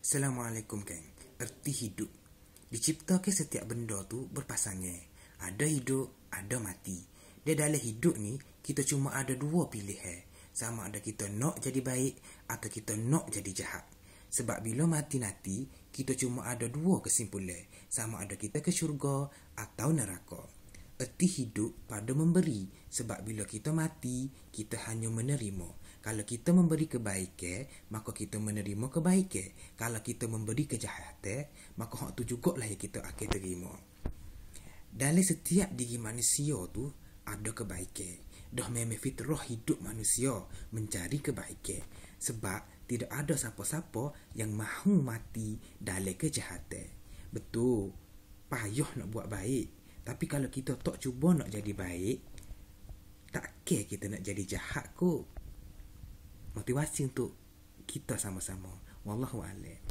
Assalamualaikum geng Erti hidup Dicipta ke setiap benda tu berpasangnya Ada hidup, ada mati Dia dalam hidup ni Kita cuma ada dua pilihan Sama ada kita nak jadi baik Atau kita nak jadi jahat Sebab bila mati nanti Kita cuma ada dua kesimpulan Sama ada kita ke syurga atau neraka Erti hidup pada memberi Sebab bila kita mati Kita hanya menerima kalau kita memberi kebaikan, maka kita menerima kebaikan. Kalau kita memberi kejahatan, maka hak tu lah yang kita akan terima. Dalam setiap diri manusia tu ada kebaikan. Dah memang fitrah hidup manusia mencari kebaikan. Sebab tidak ada siapa-siapa yang mahu mati dalam kejahatan. Betul, payah nak buat baik. Tapi kalau kita tak cuba nak jadi baik, tak kira kita nak jadi jahat kok motivasi untuk kita sama-sama wallahu a'lam